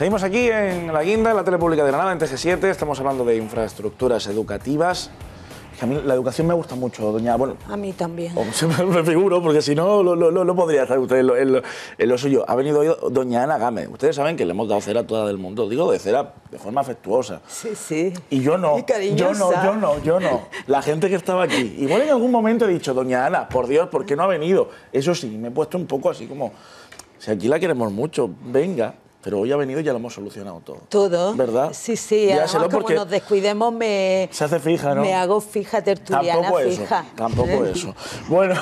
Seguimos aquí en La Guinda, en la tele pública de Granada, en TG7. Estamos hablando de infraestructuras educativas. a mí la educación me gusta mucho, doña. Bueno, a mí también. Oh, me figuro, porque si no, lo, podría hacer usted en lo, suyo. Ha venido doña Ana Gámez. Ustedes saben que le hemos dado cera a toda del mundo. Digo de cera de forma afectuosa. Sí, sí. Y yo no. Y yo no, yo no, yo no. La gente que estaba aquí. Igual en algún momento he dicho, doña Ana, por Dios, ¿por qué no ha venido? Eso sí, me he puesto un poco así como. Si aquí la queremos mucho, venga. Pero hoy ha venido y ya lo hemos solucionado todo. Todo. ¿Verdad? Sí, sí. Ya como porque nos descuidemos, me. Se hace fija, ¿no? Me hago fija tertuliana Tampoco fija. Eso. Tampoco ¿Eh? eso. Bueno,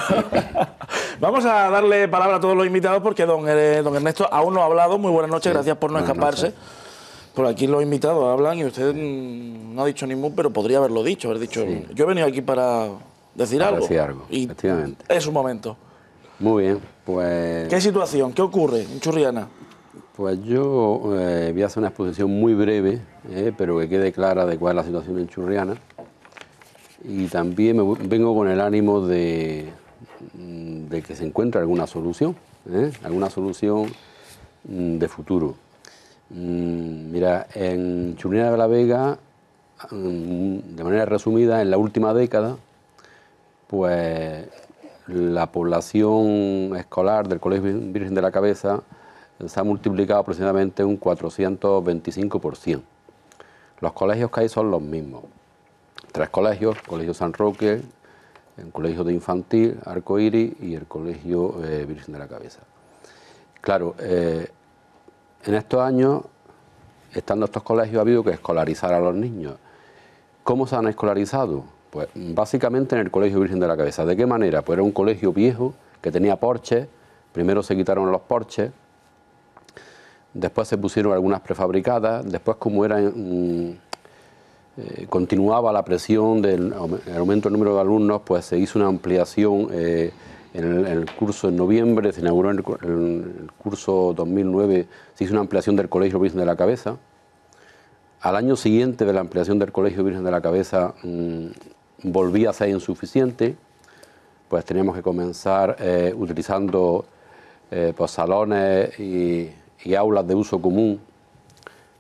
vamos a darle palabra a todos los invitados porque don, Ernesto aún no ha hablado. Muy buenas noches, gracias por no escaparse. Por aquí los invitados hablan y usted mm, no ha dicho ningún, pero podría haberlo dicho, haber dicho. Yo he venido aquí para decir algo. Decir algo, Es un momento. Muy bien, pues. ¿Qué situación? ¿Qué ocurre en Churriana? Pues yo eh, voy a hacer una exposición muy breve, eh, pero que quede clara de cuál es la situación en Churriana. Y también me, vengo con el ánimo mm, de, que se encuentre alguna solución, eh, alguna solución mm, de futuro. Mm, mira, en Churriana de la Vega, de manera resumida, en la última década, pues la población escolar del Colegio Virgen de la Cabeza se ha multiplicado aproximadamente un 425%. Los colegios que hay son los mismos. Tres colegios, Colegio San Roque, el Colegio de Infantil, Arcoíris y el Colegio eh, Virgen de la Cabeza. Claro, eh, en estos años, estando estos colegios, ha habido que escolarizar a los niños. ¿Cómo se han escolarizado? Pues básicamente en el Colegio Virgen de la Cabeza. ¿De qué manera? Pues era un colegio viejo que tenía porches, primero se quitaron los porches, después se pusieron algunas prefabricadas, después como era... Mm, eh, continuaba la presión del aumento del número de alumnos, pues se hizo una ampliación eh, en, el, curso en noviembre, se inauguró en el, curso 2009, se hizo una ampliación del Colegio Virgen de la Cabeza. Al año siguiente de la ampliación del Colegio Virgen de la Cabeza mm, volvía a ser insuficiente, pues teníamos que comenzar eh, utilizando pues salones y y aulas de uso común,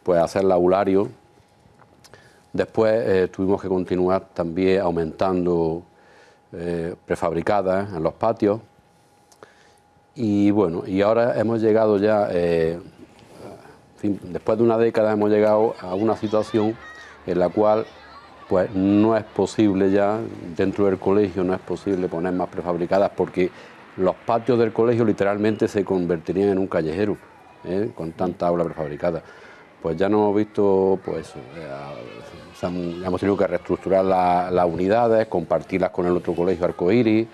pues hacer aulario. Después eh, tuvimos que continuar también aumentando eh, prefabricadas en los patios. Y bueno, y ahora hemos llegado ya, eh, después de una década hemos llegado a una situación en la cual pues no es posible ya, dentro del colegio no es posible poner más prefabricadas porque los patios del colegio literalmente se convertirían en un callejero. ¿eh? con tanta aula prefabricada. Pues ya no hemos visto, pues, eh, hemos tenido que reestructurar las unidades, compartirlas con el otro colegio arcoíris.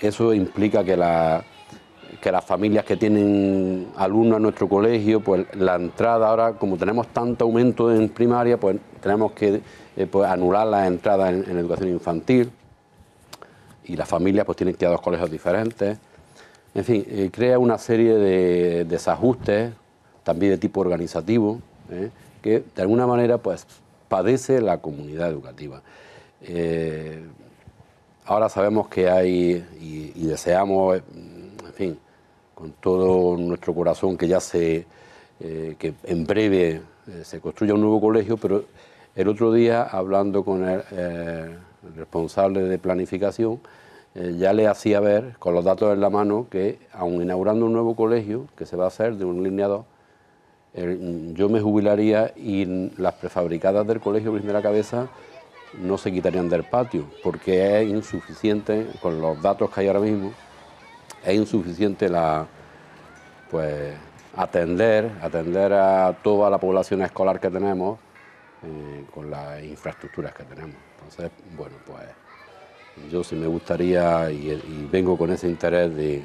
Eso implica que, las familias que tienen alumnos en nuestro colegio, pues la entrada ahora, como tenemos tanto aumento en primaria, pues tenemos que eh, pues anular la entrada en, en educación infantil y las familias pues tienen que ir a dos colegios diferentes. En fin, eh, crea una serie de desajustes, también de tipo organizativo, eh, que de alguna manera pues, padece la comunidad educativa. Eh, ahora sabemos que hay y, deseamos, en fin, con todo nuestro corazón que ya se, que en breve se construya un nuevo colegio, pero el otro día hablando con el responsable de planificación, eh, ya le hacía ver, con los datos en la mano, que aun inaugurando un nuevo colegio, que se va a hacer de un lineado, yo me jubilaría y las prefabricadas del colegio ...primera Cabeza no se quitarían del patio, porque es insuficiente, con los datos que hay ahora mismo, es insuficiente la, pues, atender, atender a toda la población escolar que tenemos eh, con las infraestructuras que tenemos. Entonces, bueno, pues yo sí me gustaría y, vengo con ese interés de,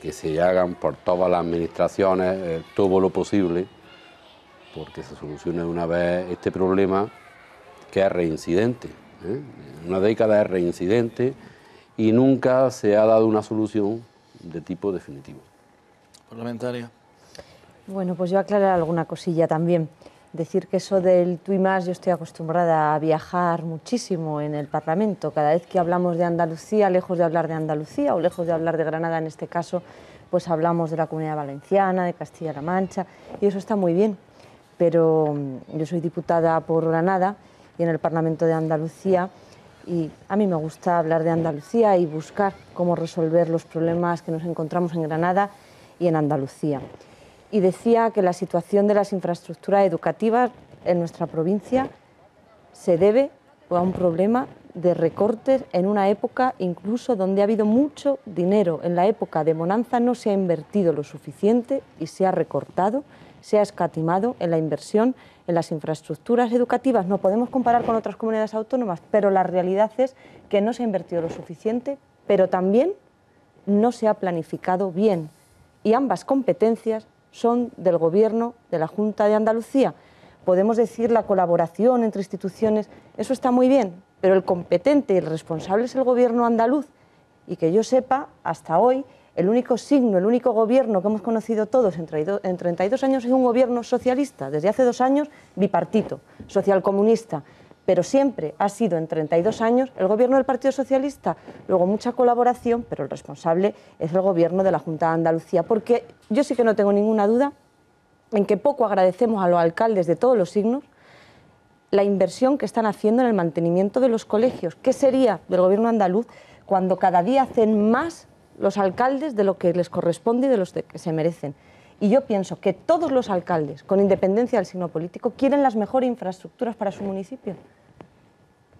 que se hagan por todas las administraciones eh, todo lo posible porque se solucione una vez este problema que es reincidente. ¿eh? Una década es reincidente y nunca se ha dado una solución de tipo definitivo. Parlamentaria. Bueno, pues yo aclarar alguna cosilla también decir que eso del tú y más, yo estoy acostumbrada a viajar muchísimo en el Parlamento. Cada vez que hablamos de Andalucía, lejos de hablar de Andalucía o lejos de hablar de Granada en este caso, pues hablamos de la Comunidad Valenciana, de Castilla-La Mancha, y eso está muy bien. Pero mm, yo soy diputada por Granada y en el Parlamento de Andalucía, y a mí me gusta hablar de Andalucía y buscar cómo resolver los problemas que nos encontramos en Granada y en Andalucía y decía que la situación de las infraestructuras educativas en nuestra provincia se debe a un problema de recortes en una época incluso donde ha habido mucho dinero. En la época de Bonanza no se ha invertido lo suficiente y se ha recortado, se ha escatimado en la inversión en las infraestructuras educativas. No podemos comparar con otras comunidades autónomas, pero la realidad es que no se ha invertido lo suficiente, pero también no se ha planificado bien y ambas competencias son del Gobierno, de la Junta de Andalucía. Podemos decir la colaboración entre instituciones, eso está muy bien, pero el competente y el responsable es el Gobierno andaluz. Y que yo sepa, hasta hoy, el único signo, el único gobierno que hemos conocido todos en 32 años es un gobierno socialista, desde hace dos años bipartito, socialcomunista pero siempre ha sido en 32 años el gobierno del Partido Socialista. Luego mucha colaboración, pero el responsable es el gobierno de la Junta de Andalucía, porque yo sí que no tengo ninguna duda en que poco agradecemos a los alcaldes de todos los signos la inversión que están haciendo en el mantenimiento de los colegios. ¿Qué sería del gobierno andaluz cuando cada día hacen más los alcaldes de lo que les corresponde y de los que se merecen? Y yo pienso que todos los alcaldes, con independencia del signo político, quieren las mejores infraestructuras para su municipio.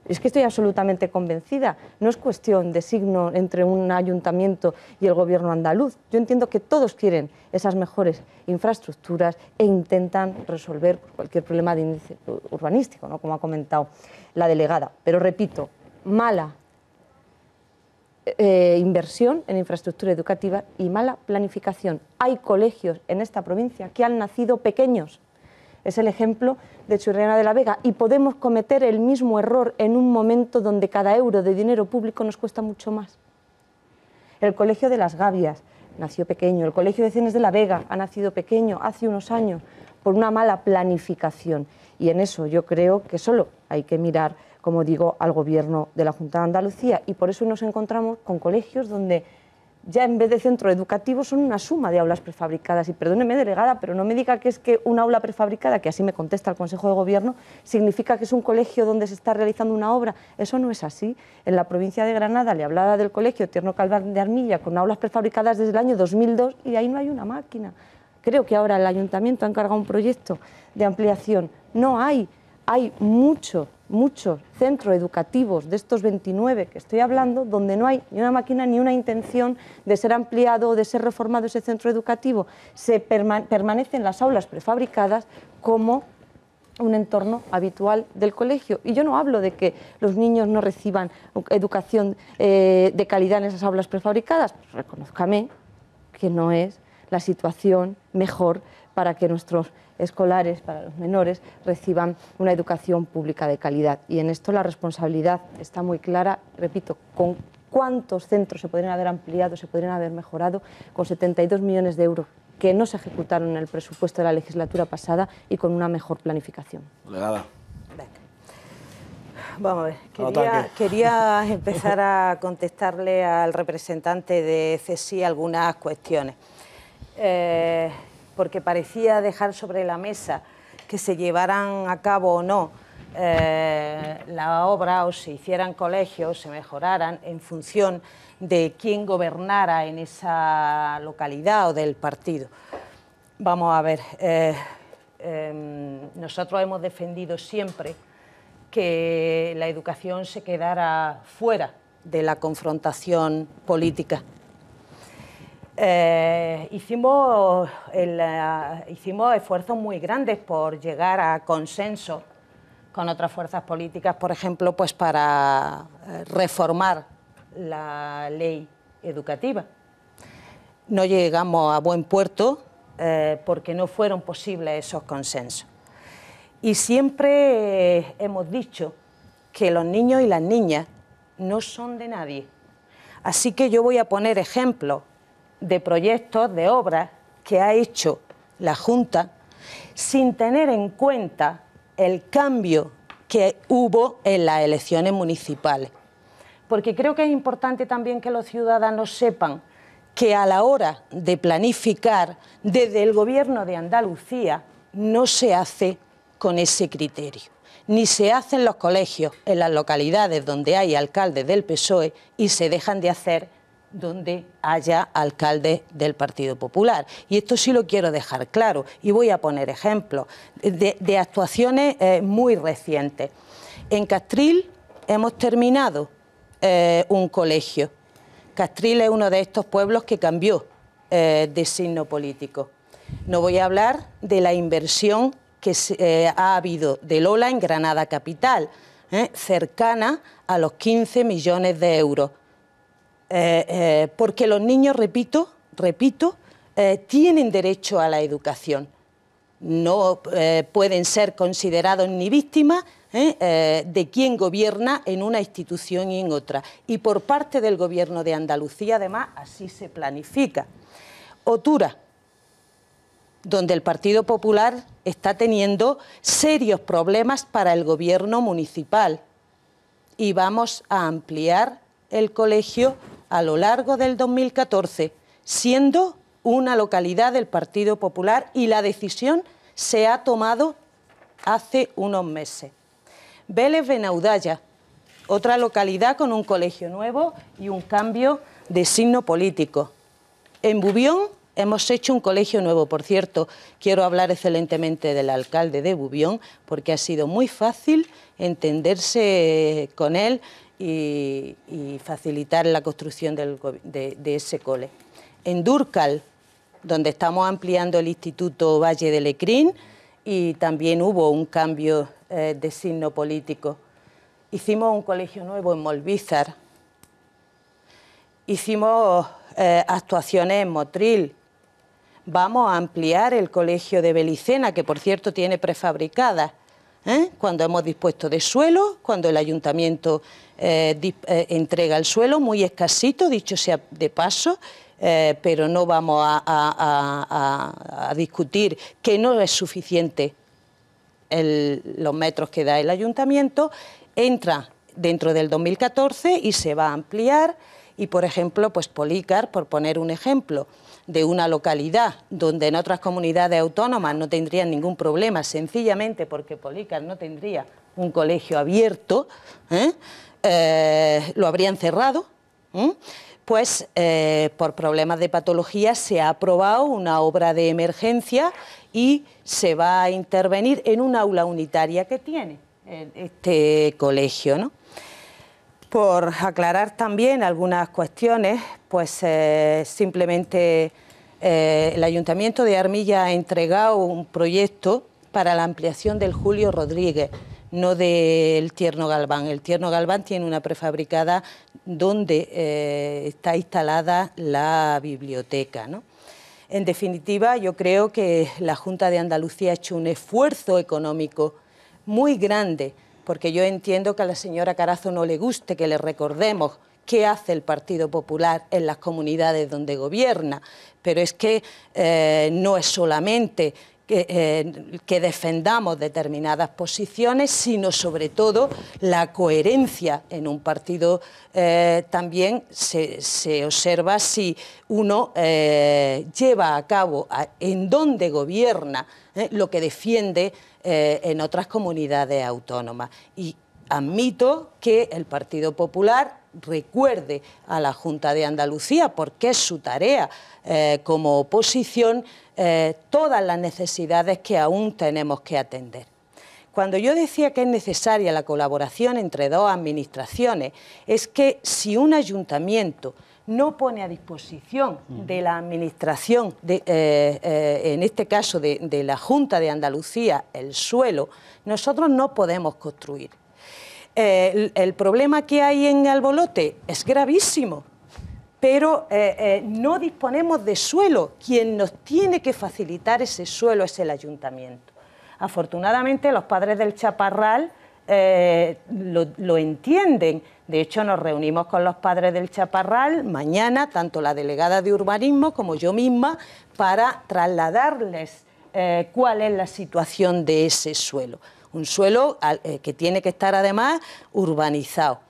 Es que estoy absolutamente convencida. No es cuestión de signo entre un ayuntamiento y el gobierno andaluz. Yo entiendo que todos quieren esas mejores infraestructuras e intentan resolver cualquier problema de índice urbanístico, ¿no? como ha comentado la delegada. Pero repito, mala eh, inversión en infraestructura educativa y mala planificación. Hay colegios en esta provincia que han nacido pequeños. Es el ejemplo de Churriana de la Vega y podemos cometer el mismo error en un momento donde cada euro de dinero público nos cuesta mucho más. El Colegio de las Gavias nació pequeño, el Colegio de Cienes de la Vega ha nacido pequeño hace unos años por una mala planificación y en eso yo creo que solo hay que mirar como digo, al gobierno de la Junta de Andalucía. Y por eso nos encontramos con colegios donde ya en vez de centro educativo son una suma de aulas prefabricadas. Y perdóneme, delegada, pero no me diga que es que una aula prefabricada, que así me contesta el Consejo de Gobierno, significa que es un colegio donde se está realizando una obra. Eso no es así. En la provincia de Granada le hablaba del colegio Tierno Calván de Armilla con aulas prefabricadas desde el año 2002 y ahí no hay una máquina. Creo que ahora el ayuntamiento ha encargado un proyecto de ampliación. No hay, hay mucho muchos centros educativos de estos 29 que estoy hablando, donde no hay ni una máquina ni una intención de ser ampliado o de ser reformado ese centro educativo, se permanecen las aulas prefabricadas como un entorno habitual del colegio. Y yo no hablo de que los niños no reciban educación eh, de calidad en esas aulas prefabricadas, reconozcame que no es la situación mejor para que nuestros escolares, para los menores, reciban una educación pública de calidad. Y en esto la responsabilidad está muy clara, repito, con cuántos centros se podrían haber ampliado, se podrían haber mejorado, con 72 millones de euros que no se ejecutaron en el presupuesto de la legislatura pasada y con una mejor planificación. Legada. Vamos a ver, quería, empezar a contestarle al representante de CESI algunas cuestiones. Eh, porque parecía dejar sobre la mesa que se llevaran a cabo o no eh, la obra o se hicieran colegios, se mejoraran en función de quién gobernara en esa localidad o del partido. Vamos a ver, eh, em, nosotros hemos defendido siempre que la educación se quedara fuera de la confrontación política. Eh, eh, hicimos, esfuerzos muy grandes por llegar a consenso con otras fuerzas políticas, por ejemplo, pues para eh, reformar la ley educativa. No llegamos a buen puerto porque no fueron posibles esos consensos. Y siempre hemos dicho que los niños y las niñas no son de nadie. Así que yo voy a poner ejemplos de proyectos, de obras que ha hecho la Junta sin tener en cuenta el cambio que hubo en las elecciones municipales. Porque creo que es importante también que los ciudadanos sepan que a la hora de planificar desde el Gobierno de Andalucía no se hace con ese criterio, ni se hacen los colegios, en las localidades donde hay alcaldes del PSOE y se dejan de hacer donde haya alcaldes del Partido Popular. Y esto sí lo quiero dejar claro y voy a poner ejemplos de, actuaciones eh, muy recientes. En Castril hemos terminado eh, un colegio. Castril es uno de estos pueblos que cambió eh, de signo político. No voy a hablar de la inversión que ha habido de Lola en Granada Capital, cercana a los 15 millones de euros eh, eh, porque los niños, repito, repito, eh, tienen derecho a la educación. No pueden ser considerados ni víctimas de quien gobierna en una institución y en otra. Y por parte del Gobierno de Andalucía, además, así se planifica. Otura, donde el Partido Popular está teniendo serios problemas para el Gobierno municipal. Y vamos a ampliar el colegio a lo largo del 2014, siendo una localidad del Partido Popular y la decisión se ha tomado hace unos meses. Vélez Benaudalla, otra localidad con un colegio nuevo y un cambio de signo político. En Bubión hemos hecho un colegio nuevo, por cierto, quiero hablar excelentemente del alcalde de Bubión porque ha sido muy fácil entenderse con él y, facilitar la construcción de, ese cole. En Durcal, donde estamos ampliando el Instituto Valle de Lecrín y también hubo un cambio eh, de signo político. Hicimos un colegio nuevo en Molvízar, hicimos eh, actuaciones en Motril, vamos a ampliar el colegio de Belicena, que por cierto tiene prefabricada. ¿eh? cuando hemos dispuesto de suelo, cuando el ayuntamiento eh, eh, entrega el suelo, muy escasito, dicho sea de paso, pero no vamos a, discutir que no es suficiente los metros que da el ayuntamiento, entra dentro del 2014 y se va a ampliar y, por ejemplo, pues Policar, por poner un ejemplo, de una localidad donde en otras comunidades autónomas no tendrían ningún problema, sencillamente porque Policar no tendría un colegio abierto, ¿eh? Eh, lo habrían cerrado, ¿eh? pues por problemas de patología se ha aprobado una obra de emergencia y se va a intervenir en un aula unitaria que tiene este colegio. ¿no? por aclarar también algunas cuestiones, pues eh, simplemente eh, el Ayuntamiento de Armilla ha entregado un proyecto para la ampliación del Julio Rodríguez, no del Tierno Galván. El Tierno Galván tiene una prefabricada donde eh, está instalada la biblioteca. En definitiva, yo creo que la Junta de Andalucía ha hecho un esfuerzo económico muy grande porque yo entiendo que a la señora Carazo no le guste que le recordemos qué hace el Partido Popular en las comunidades donde gobierna, pero es que eh, no es solamente eh, que, defendamos determinadas posiciones, sino sobre todo la coherencia en un partido eh, también se, observa si uno lleva a cabo en donde gobierna lo que defiende eh, en otras comunidades autónomas. Y admito que el Partido Popular recuerde a la Junta de Andalucía, porque es su tarea eh, como oposición, eh, todas las necesidades que aún tenemos que atender. Cuando yo decía que es necesaria la colaboración entre dos administraciones, es que si un ayuntamiento no pone a disposición de la Administración, eh, eh, en este caso de, la Junta de Andalucía, el suelo, nosotros no podemos construir. el, problema que hay en Albolote es gravísimo, pero eh, no disponemos de suelo. Quien nos tiene que facilitar ese suelo es el ayuntamiento. Afortunadamente los padres del Chaparral eh, lo, entienden. De hecho, nos reunimos con los padres del Chaparral mañana, tanto la delegada de urbanismo como yo misma, para trasladarles eh, cuál es la situación de ese suelo. Un suelo eh, que tiene que estar además urbanizado.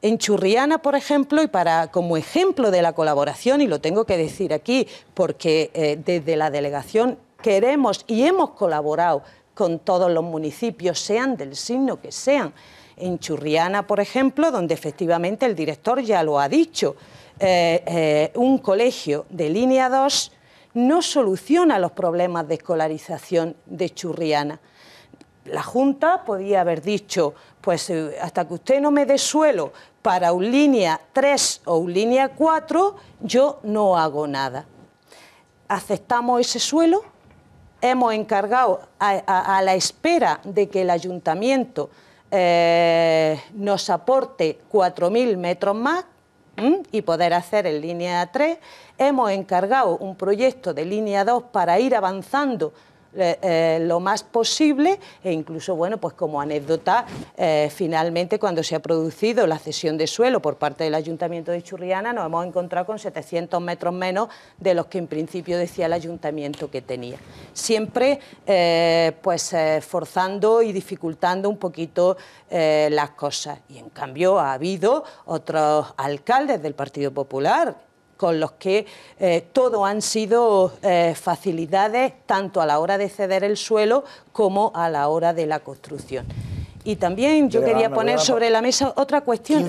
En Churriana, por ejemplo, y para como ejemplo de la colaboración, y lo tengo que decir aquí, porque desde la delegación queremos y hemos colaborado con todos los municipios, sean del signo que sean. En Churriana, por ejemplo, donde efectivamente el director ya lo ha dicho, eh, eh, un colegio de línea 2 no soluciona los problemas de escolarización de Churriana. La Junta podía haber dicho, pues eh, hasta que usted no me dé suelo para un línea 3 o un línea 4, yo no hago nada. ¿Aceptamos ese suelo? hemos encargado a, la espera de que el ayuntamiento eh, nos aporte 4.000 metros más y poder hacer en línea 3. Hemos encargado un proyecto de línea 2 para ir avanzando eh, eh, lo más posible e incluso, bueno, pues como anécdota, eh, finalmente cuando se ha producido la cesión de suelo por parte del Ayuntamiento de Churriana nos hemos encontrado con 700 metros menos de los que en principio decía el Ayuntamiento que tenía. Siempre pues forzando y dificultando un poquito las cosas. Y en cambio ha habido otros alcaldes del Partido Popular con los que eh, todo han sido eh, facilidades tanto a la hora de ceder el suelo como a la hora de la construcción. Y también yo quería poner sobre la mesa otra cuestión,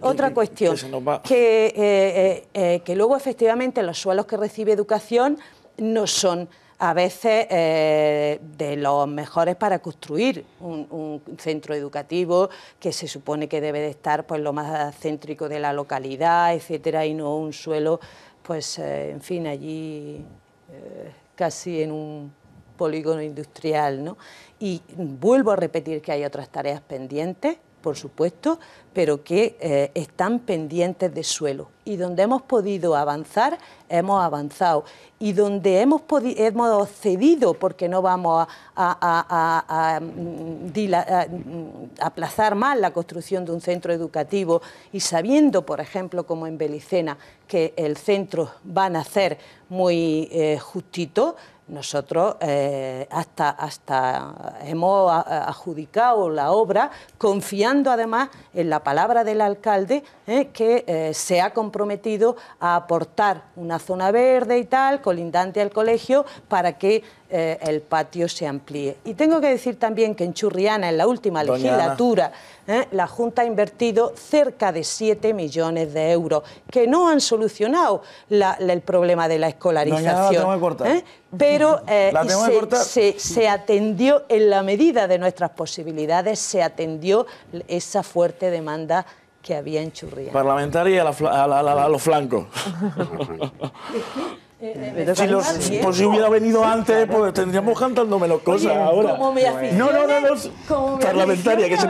otra cuestión, que, eh, que luego efectivamente los suelos que recibe educación no son a veces eh, de los mejores para construir un, centro educativo que se supone que debe de estar pues lo más céntrico de la localidad, etcétera, y no un suelo, pues eh, en fin, allí eh, casi en un polígono industrial, Y vuelvo a repetir que hay otras tareas pendientes, por supuesto, pero que eh, están pendientes de suelo. Y donde hemos podido avanzar, hemos avanzado. Y donde hemos, hemos cedido, porque no vamos a, mm, mm, aplazar más la construcción de un centro educativo, y sabiendo, por ejemplo, como en Belicena, que el centro va a nacer muy eh, justito, nosotros eh, hasta, hasta hemos adjudicado la obra confiando además en la palabra del alcalde eh, que eh, se ha comprometido a aportar una zona verde y tal, colindante al colegio, para que eh, el patio se amplíe. Y tengo que decir también que en Churriana, en la última legislatura, ¿eh? la Junta ha invertido cerca de 7 millones de euros, que no han solucionado el problema de la escolarización. Pero se, atendió en la medida de nuestras posibilidades, se atendió esa fuerte demanda que había en Churriana. Parlamentaria a los flancos. Eh, eh, si, los, pues, hubiera venido antes, pues tendríamos los cosas ahora. no, no, no, Parlamentaria, que se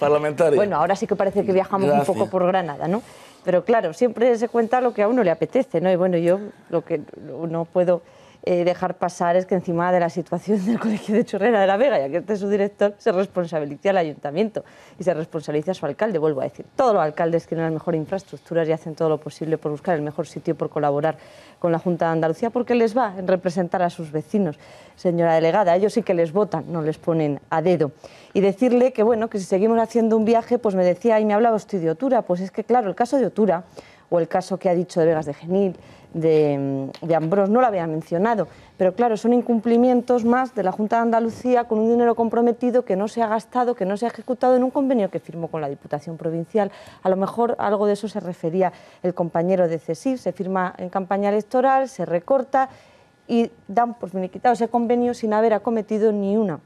parlamentaria. Bueno, ahora sí que parece que viajamos un poco por Granada, ¿no? Pero claro, siempre se cuenta lo que a uno le apetece, ¿no? Y bueno, yo lo que no puedo eh, dejar pasar es que encima de la situación del Colegio de Chorrera de la Vega, ya que este es su director, se responsabiliza al ayuntamiento y se responsabiliza a su alcalde, vuelvo a decir. Todos los alcaldes tienen las mejores infraestructuras y hacen todo lo posible por buscar el mejor sitio, por colaborar con la Junta de Andalucía, porque les va en representar a sus vecinos, señora delegada. Ellos sí que les votan, no les ponen a dedo. Y decirle que, bueno, que si seguimos haciendo un viaje, pues me decía y me hablaba usted de Otura. Pues es que, claro, el caso de Otura o el caso que ha dicho de Vegas de Genil, de, de no lo había mencionado, pero claro, son incumplimientos más de la Junta de Andalucía con un dinero comprometido que no se ha gastado, que no se ha ejecutado en un convenio que firmó con la Diputación Provincial. A lo mejor algo de eso se refería el compañero de CESIR, se firma en campaña electoral, se recorta y dan por finiquitado ese convenio sin haber acometido ni una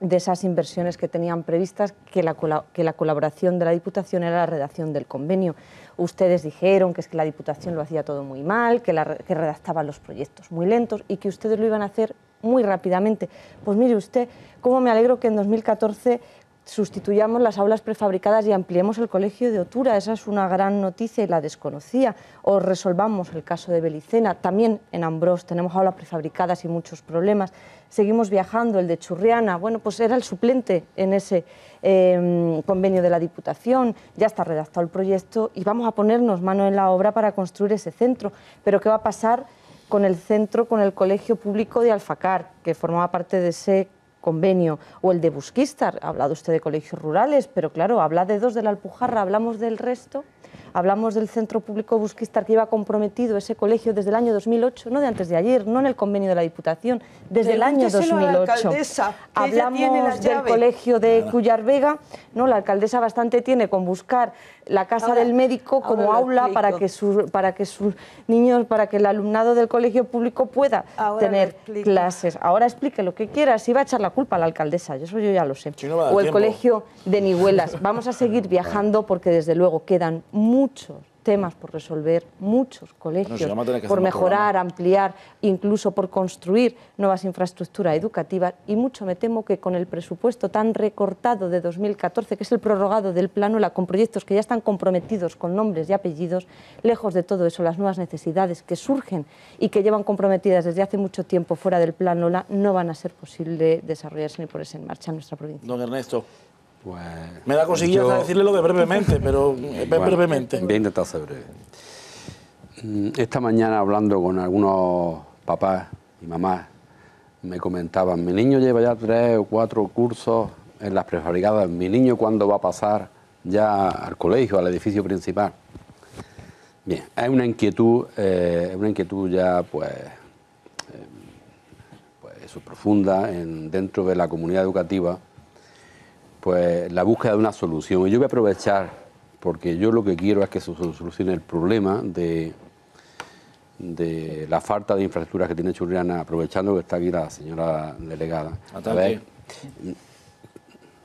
de esas inversiones que tenían previstas, que la, que la colaboración de la Diputación era la redacción del convenio. Ustedes dijeron que es que la Diputación lo hacía todo muy mal, que, redactaban que redactaba los proyectos muy lentos y que ustedes lo iban a hacer muy rápidamente. Pues mire usted, cómo me alegro que en 2014 sustituyamos las aulas prefabricadas y ampliemos el colegio de Otura, esa es una gran noticia y la desconocía, o resolvamos el caso de Belicena, también en Ambrós tenemos aulas prefabricadas y muchos problemas, seguimos viajando, el de Churriana, bueno, pues era el suplente en ese em, convenio de la Diputación, ya está redactado el proyecto y vamos a ponernos mano en la obra para construir ese centro, pero ¿qué va a pasar? con el centro, con el colegio público de Alfacar, que formaba parte de ese convenio, o el de Busquistar. Ha hablado usted de colegios rurales, pero claro, habla de dos de la Alpujarra, hablamos del resto, hablamos del centro público Busquistar que iba comprometido ese colegio desde el año 2008, no de antes de ayer, no en el convenio de la Diputación, desde el año 2008. A hablamos del colegio de Cuyar Vega, ¿no? la alcaldesa bastante tiene con buscar la casa del médico como aula para que, para que sus niños, para que el alumnado del colegio público pueda tener clases. Ahora explique lo que quieras si va a echar la culpa a la alcaldesa, eso yo ya lo sé. o el colegio de Nibuelas. Vamos a seguir viajando porque desde luego quedan muchos temas por resolver, muchos colegios por mejorar, ampliar, incluso por construir nuevas infraestructuras educativas y mucho me temo que con el presupuesto tan recortado de 2014, que es el prorrogado del Plan Ola, con proyectos que ya están comprometidos con nombres y apellidos, lejos de todo eso, las nuevas necesidades que surgen y que llevan comprometidas desde hace mucho tiempo fuera del Plan Ola, no van a ser posible desarrollarse ni ponerse en marcha en nuestra provincia. Pues me da cosillas yo... decirle lo de brevemente, pero eh, brevemente. Voy a intentar ser breve. Mm, esta mañana hablando con algunos papás y mamás, me comentaban, mi niño lleva ya tres o cuatro cursos en las prefabricadas, mi niño cuándo va a pasar ya al colegio, al edificio principal. Bien, hay una inquietud, eh, una inquietud ya pues, eh, pues profunda dentro de la comunidad educativa pues la búsqueda de una solución. Y yo voy a aprovechar, porque yo lo que quiero es que se solucione el problema de, de la falta de infraestructura que tiene Churriana, aprovechando que está aquí la señora delegada. A ver,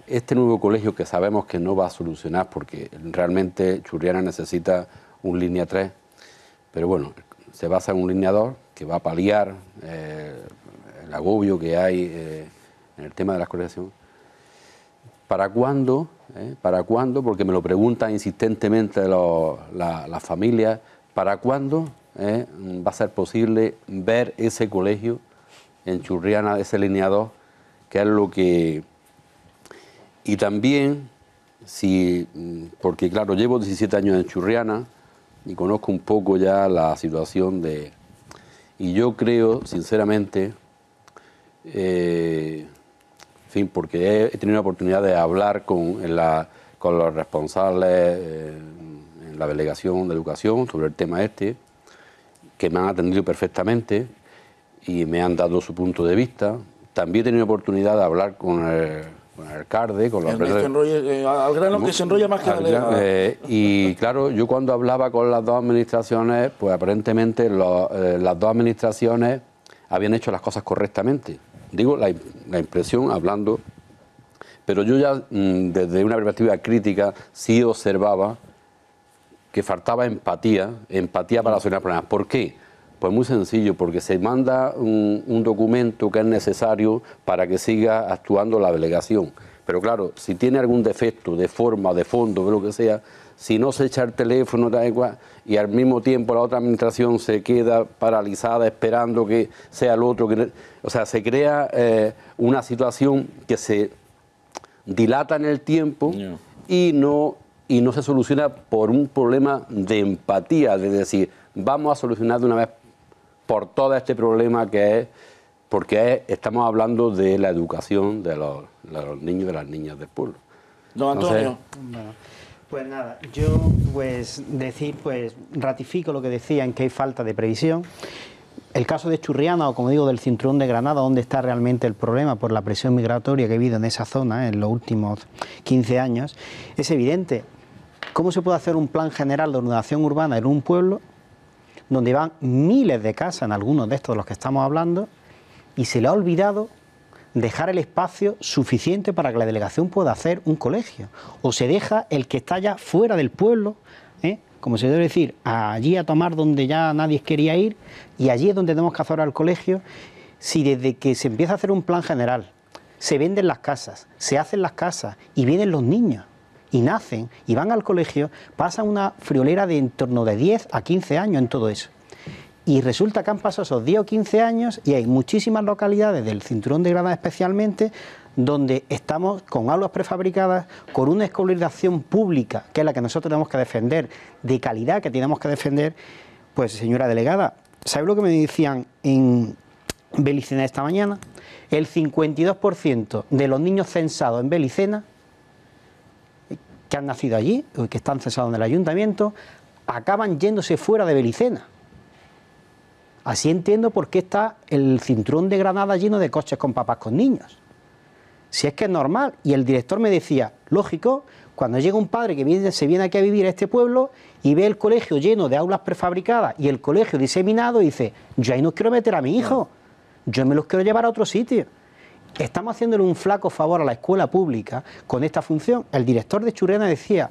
este nuevo colegio que sabemos que no va a solucionar, porque realmente Churriana necesita un línea 3, pero bueno, se basa en un lineador que va a paliar eh, el agobio que hay eh, en el tema de las colegiaciones... ¿para cuándo? ¿Eh? ¿Para cuándo? Porque me lo preguntan insistentemente la, las familias, ¿para cuándo ¿Eh? mm, va a ser posible ver ese colegio en Churriana, ese lineador... que es lo que... Y también, si, mm, porque claro, llevo 17 años en Churriana y conozco un poco ya la situación de... Y yo creo, sinceramente, eh, en fin, porque he tenido la oportunidad de hablar con, los responsables eh, en la delegación de educación sobre el tema este, que me han atendido perfectamente y me han dado su punto de vista. También he tenido la oportunidad de hablar con el, con alcalde, con los... Eh, al grano que se enrolla más que al grano, eh, Y claro, yo cuando hablaba con las dos administraciones, pues aparentemente las dos administraciones habían hecho las cosas correctamente Digo la, impresión hablando, pero yo ya mm, desde una perspectiva crítica sí observaba que faltaba empatía, empatía para solucionar problemas. ¿Por qué? Pues muy sencillo, porque se manda un, un, documento que es necesario para que siga actuando la delegación. Pero claro, si tiene algún defecto de forma, de fondo, de lo que sea, si no se echa el teléfono de agua y al mismo tiempo la otra administración se queda paralizada esperando que sea el otro. o sea, se crea eh, una situación que se dilata en el tiempo y, no, y no se soluciona por un problema de empatía, de decir, vamos a solucionar de una vez por todo este problema que es, porque estamos hablando de la educación de los, niños y de las niñas del pueblo. Don Antonio. Pues nada, yo pues decir, pues ratifico lo que decían, que hay falta de previsión. El caso de Churriana o como digo del cinturón de Granada, donde está realmente el problema por la presión migratoria que ha habido en esa zona en los últimos 15 años, es evidente. ¿Cómo se puede hacer un plan general de ordenación urbana en un pueblo donde van miles de casas, en algunos de estos de los que estamos hablando, y se le ha olvidado dejar el espacio suficiente para que la delegación pueda hacer un colegio. O se deja el que está ya fuera del pueblo, ¿eh? como se debe decir, allí a tomar donde ya nadie quería ir y allí es donde tenemos que hacer al colegio. Si desde que se empieza a hacer un plan general, se venden las casas, se hacen las casas y vienen los niños y nacen y van al colegio, pasa una friolera de en torno de 10 a 15 años en todo eso. Y resulta que han pasado esos 10 o 15 años y hay muchísimas localidades del cinturón de Granada especialmente donde estamos con aulas prefabricadas, con una escolarización pública, que es la que nosotros tenemos que defender, de calidad que tenemos que defender, pues señora delegada, ¿sabe lo que me decían en Belicena esta mañana? El 52% de los niños censados en Belicena, que han nacido allí, que están censados en el ayuntamiento, acaban yéndose fuera de Belicena. Así entiendo por qué está el cinturón de Granada lleno de coches con papás con niños. Si es que es normal. Y el director me decía, lógico, cuando llega un padre que viene, se viene aquí a vivir a este pueblo y ve el colegio lleno de aulas prefabricadas y el colegio diseminado, dice, yo ahí no quiero meter a mi hijo, yo me los quiero llevar a otro sitio. Estamos haciéndole un flaco favor a la escuela pública con esta función. El director de Churena decía,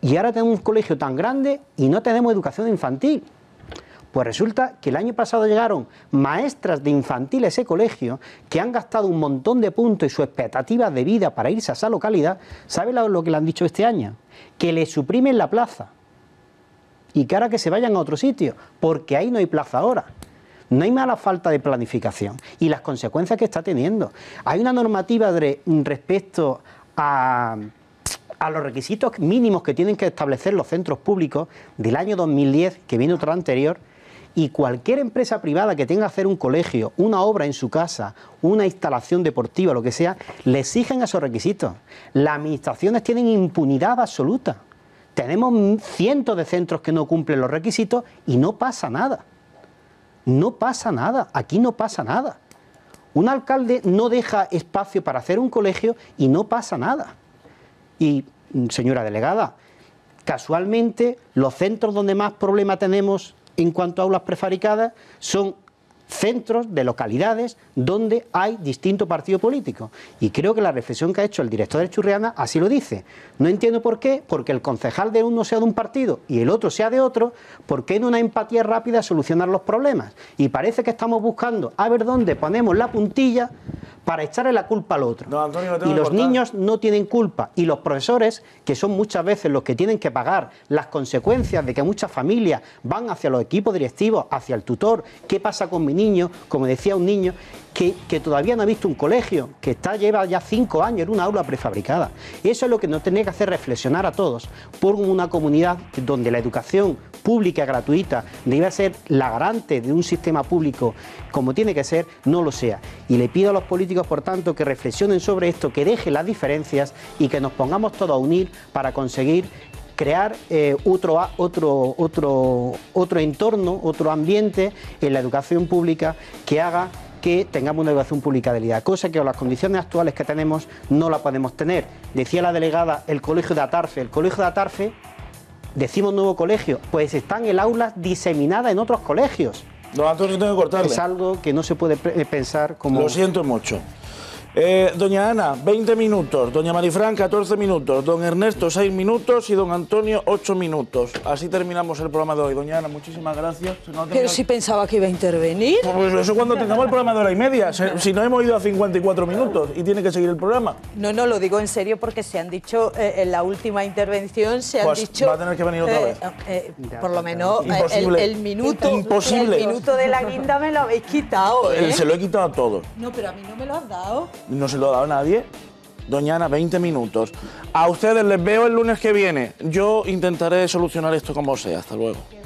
y ahora tenemos un colegio tan grande y no tenemos educación infantil. Pues resulta que el año pasado llegaron maestras de infantil a ese colegio que han gastado un montón de puntos y su expectativa de vida para irse a esa localidad. ¿Sabe lo que le han dicho este año? Que le suprimen la plaza y que ahora que se vayan a otro sitio, porque ahí no hay plaza ahora. No hay mala falta de planificación y las consecuencias que está teniendo. Hay una normativa respecto a, a, los requisitos mínimos que tienen que establecer los centros públicos del año 2010, que viene otro anterior, y cualquier empresa privada que tenga que hacer un colegio, una obra en su casa, una instalación deportiva, lo que sea, le exigen esos requisitos. Las administraciones tienen impunidad absoluta. Tenemos cientos de centros que no cumplen los requisitos y no pasa nada. No pasa nada, aquí no pasa nada. Un alcalde no deja espacio para hacer un colegio y no pasa nada. Y, señora delegada, casualmente los centros donde más problema tenemos en cuanto a aulas prefabricadas, son centros de localidades donde hay distinto partido político. Y creo que la reflexión que ha hecho el director de Churriana así lo dice. No entiendo por qué, porque el concejal de uno sea de un partido y el otro sea de otro, ¿por qué en una empatía rápida solucionar los problemas? Y parece que estamos buscando a ver dónde ponemos la puntilla para echarle la culpa al otro. y los niños no tienen culpa. Y los profesores, que son muchas veces los que tienen que pagar las consecuencias de que muchas familias van hacia los equipos directivos, hacia el tutor, qué pasa con mi niño, como decía un niño, que, todavía no ha visto un colegio, que está, lleva ya cinco años en una aula prefabricada. Eso es lo que nos tiene que hacer reflexionar a todos por una comunidad donde la educación pública gratuita debe ser la garante de un sistema público como tiene que ser, no lo sea. Y le pido a los políticos, por tanto, que reflexionen sobre esto, que dejen las diferencias y que nos pongamos todos a unir para conseguir crear eh, otro, otro, otro, entorno, otro ambiente en la educación pública que haga que tengamos una educación pública de calidad, cosa que con las condiciones actuales que tenemos no la podemos tener. Decía la delegada, el colegio de Atarfe, el colegio de Atarfe, decimos nuevo colegio, pues están el aula diseminada en otros colegios. no Antonio, tengo que Es algo que no se puede eh, pensar como... Lo siento mucho. Eh, doña Ana, 20 minutos. Doña Marifran, 14 minutos. Don Ernesto, 6 minutos. Y don Antonio, 8 minutos. Así terminamos el programa de hoy. Doña Ana, muchísimas gracias. Pero si pensaba que iba a intervenir. Pues, pues eso cuando tengamos el programa de hora y media. Si no, hemos ido a 54 minutos y tiene que seguir el programa. No, no, lo digo en serio porque se han dicho eh, en la última intervención, se han pues dicho... va a tener que venir otra eh, vez. por lo menos el, minuto... Imposible. El minuto de la guinda me lo habéis quitado, Se lo he quitado a todos. No, pero a mí no me lo has dado no se lo ha dado a nadie. Doñana, 20 minutos. A ustedes les veo el lunes que viene. Yo intentaré solucionar esto como sea. Hasta luego.